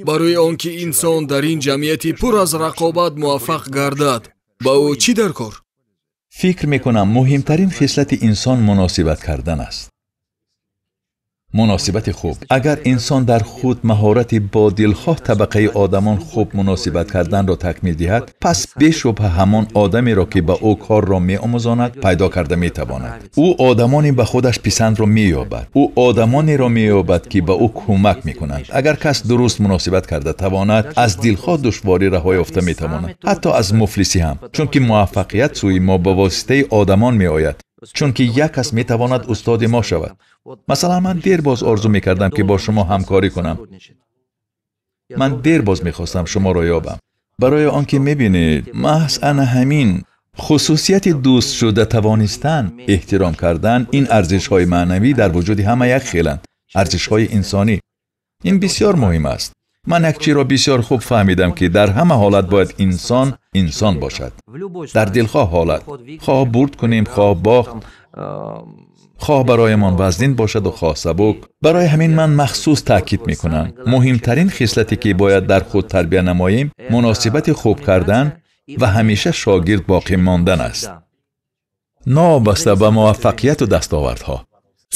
S1: برای آنکه انسان در این جمعیتی پر از رقابت موفق گردد با او چی در کار؟
S2: فکر می کنم مهمترین خصلت انسان مناسبت کردن است. مناسبت خوب اگر انسان در خود مهارت با دلخواه طبقه آدمان خوب مناسبت کردن را تکمیل دهد پس بیش به همان آدمی را که به او کار را می آموزاند پیدا کرده می تواند او آدمانی به خودش پسند را می یابد او آدمانی را می یابد که به او کمک می کنند اگر کس درست مناسبت کرده تواند از دلخواه دشواری رها یافته می تواند حتی از مفلسی هم چون که موفقیت سوی ما به واسطه آدمان می آید چون که یک کس می تواند استاد ما شود. مثلا من دیر باز آرزو می کردم که با شما همکاری کنم. من دیر باز می خواستم شما را یابم. برای آنکه می بینید، محض ان همین خصوصیت دوست شده توانستن احترام کردن این ارزش های معنوی در وجود همه یک خیلند. ارزش های انسانی. این بسیار مهم است. من یک را بسیار خوب فهمیدم که در همه حالت باید انسان انسان باشد در دلخواه حالت خواه برد کنیم خواه باخت خواه برایمان وزنین باشد و خواه سبک برای همین من مخصوص تاکید کنم مهمترین خصلتی که باید در خود تربیه نماییم مناسبت خوب کردن و همیشه شاگرد باقی ماندن است نابسته به موفقیت و دستاوردها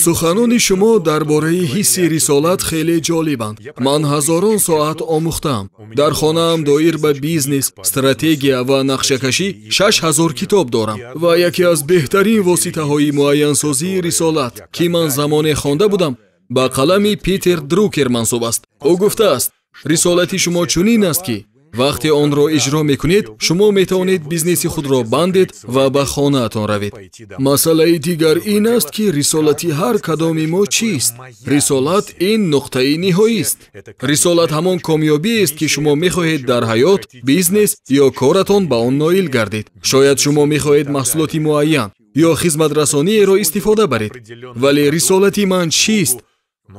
S1: суханони шумо дар бораи ҳисси рисолат хеле ҷолибанд ман ҳазорон соат омӯхтаам дар хонаам доир ба бизнес стратегия ва нақшакашӣ 6000 китоб дорам ва яке аз беҳтарин воситаҳои муайянсозии рисолат ки ман замоне хонда будам ба қалами питер друкер мансуб аст ӯ гуфтааст рисолати шумо чунин аст ки وقتی آن را اجرا میکنید شما میتونید بیزنس خود را بندید و به خانه اتون روید مسئله دیگر این است که رسالتی هر کدامی ما چیست رسالت این نقطه نهایی است رسالت همون کامیابی است که شما میخواهید در حیات بیزنس یا کارتان به آن نائل گردید شاید شما میخواهید محصولی معین یا خدمت رسانی را استفاده برید ولی رسالتی من چیست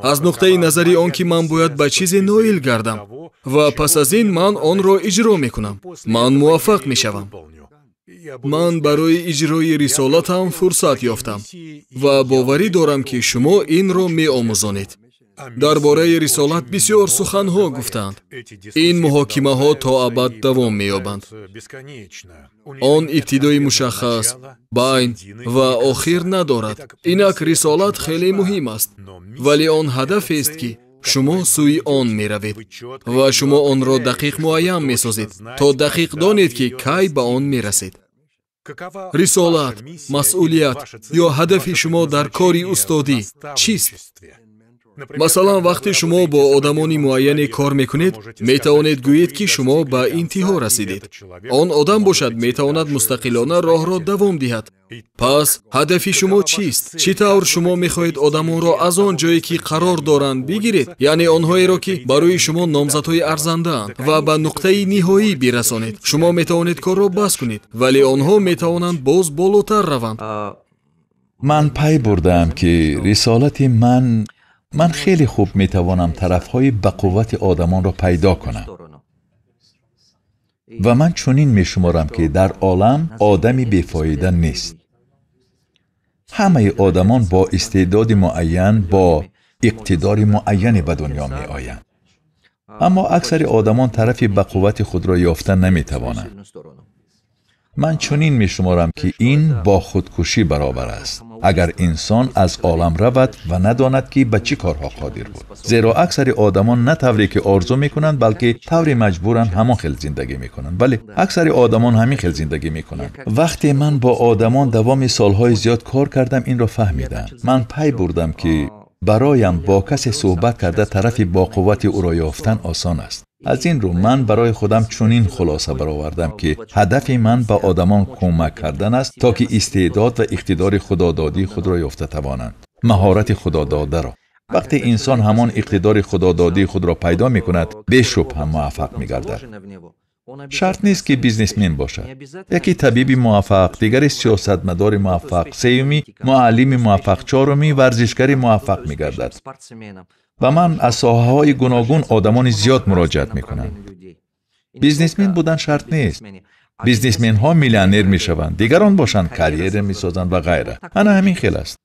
S1: از نقطه نظری آن که من باید به چیز نویل گردم و پس از این من آن را اجرا می من موفق می من برای اجرای رسالتم فرصت یافتم و باوری دارم که شما این را می آموزانید. дар бораи рисолат бисьёр суханҳо гуфтанд ин муҳокимаҳо то абад давом меёбанд он ибтидои мушаххас байн ва охир надорад инак рисолат хеле муҳим аст вале он ҳадафест ки шумо сӯи он меравед ва шумо онро дақиқ муайян месозед то дақиқ донед ки кай ба он мерасед рисолат масъулият ё ҳадафи шумо дар кори устодӣ чист مثلا وقتی شما با آدمانی معین کار میکنید میتوانید گویید که شما به انتها رسیدید آن آدم باشد میتواند مستقلانه راه را دوام دهد پس هدفی شما چیست چی شما میخواهید آدمان را از آن جایی که قرار دارند بگیرید یعنی آنهایی را که برای شما نامزدهای ارزنده اند و به نقطه نهایی برسانید شما میتوانید کار را بس کنید ولی آنها میتوانند باز بالاتر روند
S2: من پی بردم که رسالت من من خیلی خوب می توانم طرف های بقوت آدمان را پیدا کنم و من چونین می شمارم که در عالم آدمی بیفایده نیست همه آدمان با استعداد معین با اقتدار معین به دنیا می آیند اما اکثر آدمان طرف بقوت خود را یافتن نمی توانند من چنین می شمارم که این با خودکشی برابر است اگر انسان از عالم رود و نداند که به چی کارها قادر بود زیرا اکثر آدمان نه طوری که آرزو میکنند بلکه طوری مجبورن همان خل زندگی میکنند ولی اکثر آدمان همین خل زندگی میکنند وقتی من با آدمان دوام سالهای زیاد کار کردم این را فهمیدم من پی بردم که برایم با کسی صحبت کرده طرفی با قوت او را یافتن آسان است از این رو من برای خودم چونین خلاصه برآوردم که هدف من به آدمان کمک کردن است تا که استعداد و اقتدار خدادادی خود را یافته توانند مهارت خداداده را وقتی انسان همان اقتدار خدادادی خود را پیدا می کند شب هم موفق می گردد. شرط نیست که بیزنسمن باشد یکی طبیبی موفق دیگری سیاستمدار موفق سیومی معلم موفق چارومی، ورزشگری موفق میگردد و من از ساحه های گوناگون آدمان زیاد مراجعت می‌کنند. بیزنسمن بودن شرط نیست. بیزنسمن ها میلیونر میشوند. دیگران باشند کریر میسازند و غیره. انا همین خیل است.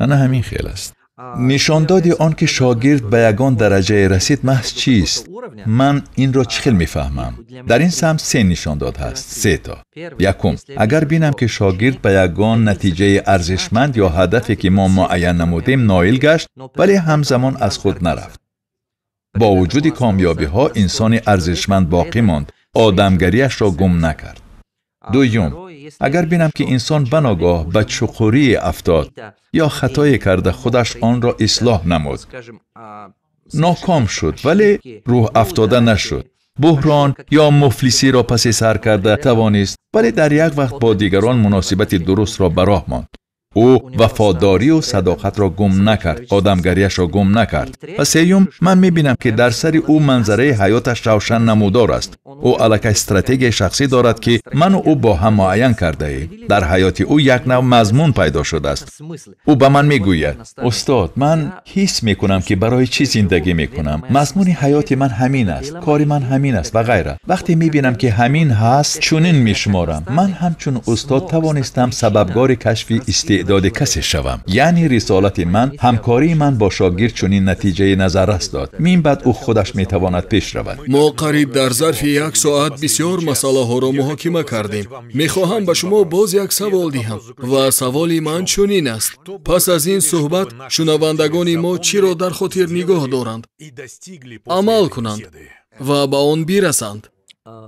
S2: انا همین خیل است. نشانداد آن که شاگرد به یگان درجه رسید محض چیست؟ من این را چخیل می در این سمت سه نشانداد هست. سه تا. یکم، اگر بینم که شاگرد به یگان نتیجه ارزشمند یا هدفی که ما معین نمودیم نایل گشت ولی همزمان از خود نرفت. با وجود کامیابی ها انسان ارزشمند باقی ماند. آدمگریش را گم نکرد. دویم، اگر بینم که انسان بناگاه به چقوری افتاد یا خطای کرده خودش آن را اصلاح نمود ناکام شد ولی روح افتاده نشد بحران یا مفلسی را پس سر کرده توانست ولی در یک وقت با دیگران مناسبت درست را براه ماند او وفاداری و صداقت را گم نکرد آدمگریش را گم نکرد و سیوم من بینم که در سر او منظره حیاتش روشن نمودار است او علک استراتژی شخصی دارد که من و او با هم معین کرده ای. در حیات او یک نوع مضمون پیدا شده است او به من میگوید استاد من حس کنم که برای چی زندگی میکنم مضمون حیات من همین است کار من همین است و غیره وقتی بینم که همین هست چونین میشمارم من همچون استاد توانستم سببگار کشف است تعداد کسی شوم یعنی رسالت من همکاری من با شاگرد چنین نتیجه نظر است داد مین بعد او خودش میتواند پیش رود
S1: ما قریب در ظرف یک ساعت بسیار مسئله ها را محاکمه کردیم میخواهم به شما باز یک سوال دهم و سوالی من چنین است پس از این صحبت شنوندگان ما چی را در خاطر نگاه دارند عمل کنند و به آن بیرسند.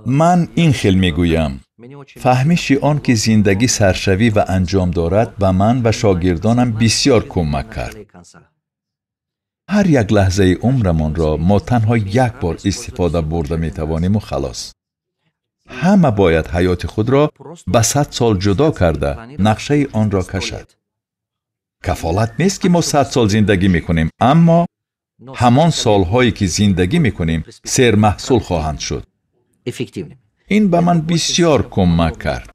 S2: من این خیل می گویم. فهمیشی آن که زندگی سرشوی و انجام دارد و من و شاگردانم بسیار کمک کرد. هر یک لحظه عمرمان را ما تنها یک بار استفاده برده می توانیم و خلاص. همه باید حیات خود را به ست سال جدا کرده نقشه آن را کشد. کفالت نیست که ما ست سال زندگی می کنیم اما همان سالهایی که زندگی می کنیم سر محصول خواهند شد. این به من بسیار کمک کرد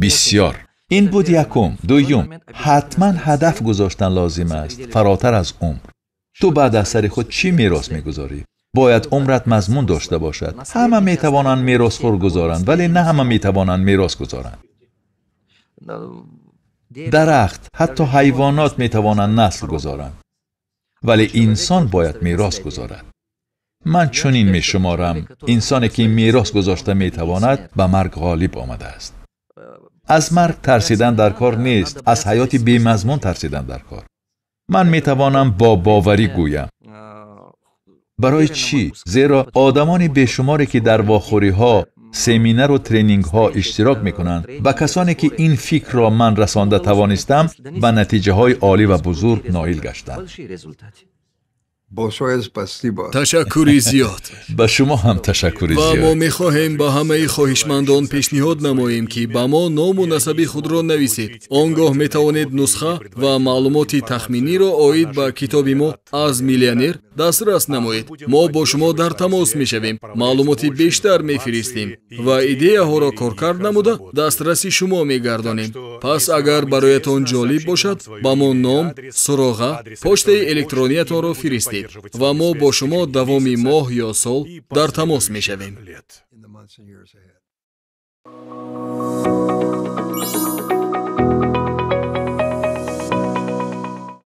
S2: بسیار این بود یکم دویم حتما هدف گذاشتن لازم است فراتر از عمر تو بعد از سر خود چی میراث میگذاری باید عمرت مضمون داشته باشد همه میتوانند میراث خور گذارند ولی نه همه میتوانند میراث گذارند درخت حتی حیوانات میتوانند نسل گذارند ولی انسان باید میراث گذارد من چنین می شمارم انسانی که میراث گذاشته می تواند به مرگ غالب آمده است از مرگ ترسیدن در کار نیست از حیات مضمون ترسیدن در کار من می توانم با باوری گویم برای چی زیرا آدمان بشماری که در واخوری ها سمینر و ترینینگ ها اشتراک می کنند و کسانی که این فکر را من رسانده توانستم به نتیجه های عالی و بزرگ نایل گشتند
S1: ташаккури зиёд
S2: ба шумо ҳам ташаккури ва мо
S1: мехоҳем ба ҳамаи хоҳишмандон пешниҳод намоем ки ба мо ному насаби худро нависед он гоҳ метавонед нусха ва маълумоти тахминиро оид ба китоби мо аз миллионер дастрас намоед мо бо шумо дар тамос мешавем маълумоти бештар мефиристем ва идеяҳоро коркард намуда дастраси шумо мегардонем пас агар бароятон ҷолиб бошад ба мо ном суроға почтаи электрониятонро фиристед шавед ва мо бо шумо давоми моҳ ё сол дар тамос мешавем